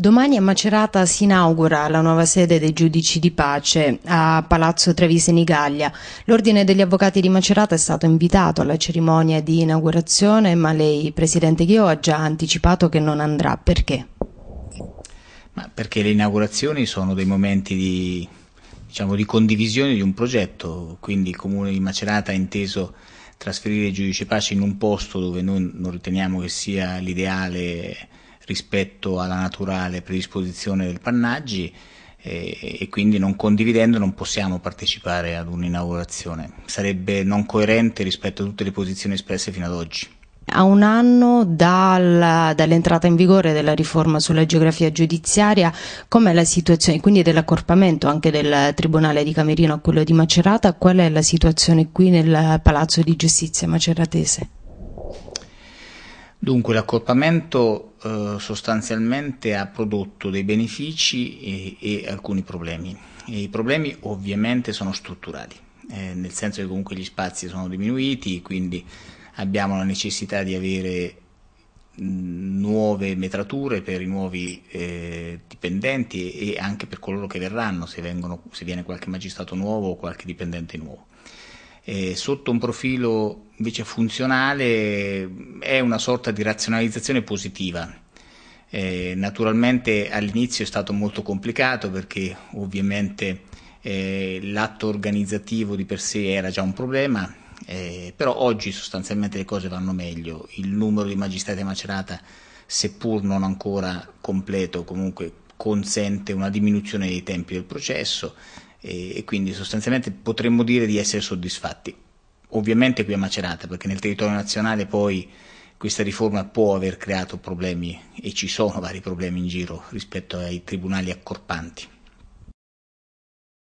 Domani a Macerata si inaugura la nuova sede dei giudici di pace a Palazzo Trevise Nigaglia. L'Ordine degli Avvocati di Macerata è stato invitato alla cerimonia di inaugurazione, ma lei, Presidente Ghio, ha già anticipato che non andrà. Perché? Ma perché le inaugurazioni sono dei momenti di, diciamo, di condivisione di un progetto, quindi il Comune di Macerata ha inteso trasferire i giudici di pace in un posto dove noi non riteniamo che sia l'ideale rispetto alla naturale predisposizione del Pannaggi e, e quindi non condividendo non possiamo partecipare ad un'inaugurazione. Sarebbe non coerente rispetto a tutte le posizioni espresse fino ad oggi. A un anno dalla, dall'entrata in vigore della riforma sulla geografia giudiziaria, com'è la situazione, quindi dell'accorpamento anche del Tribunale di Camerino a quello di Macerata, qual è la situazione qui nel Palazzo di Giustizia maceratese? Dunque l'accorpamento eh, sostanzialmente ha prodotto dei benefici e, e alcuni problemi. E I problemi ovviamente sono strutturali, eh, nel senso che comunque gli spazi sono diminuiti, quindi abbiamo la necessità di avere nuove metrature per i nuovi eh, dipendenti e anche per coloro che verranno, se, vengono, se viene qualche magistrato nuovo o qualche dipendente nuovo. Eh, sotto un profilo invece funzionale è una sorta di razionalizzazione positiva. Eh, naturalmente all'inizio è stato molto complicato perché ovviamente eh, l'atto organizzativo di per sé era già un problema, eh, però oggi sostanzialmente le cose vanno meglio, il numero di magistrati a Macerata seppur non ancora completo comunque consente una diminuzione dei tempi del processo eh, e quindi sostanzialmente potremmo dire di essere soddisfatti ovviamente qui a Macerata, perché nel territorio nazionale poi questa riforma può aver creato problemi e ci sono vari problemi in giro rispetto ai tribunali accorpanti.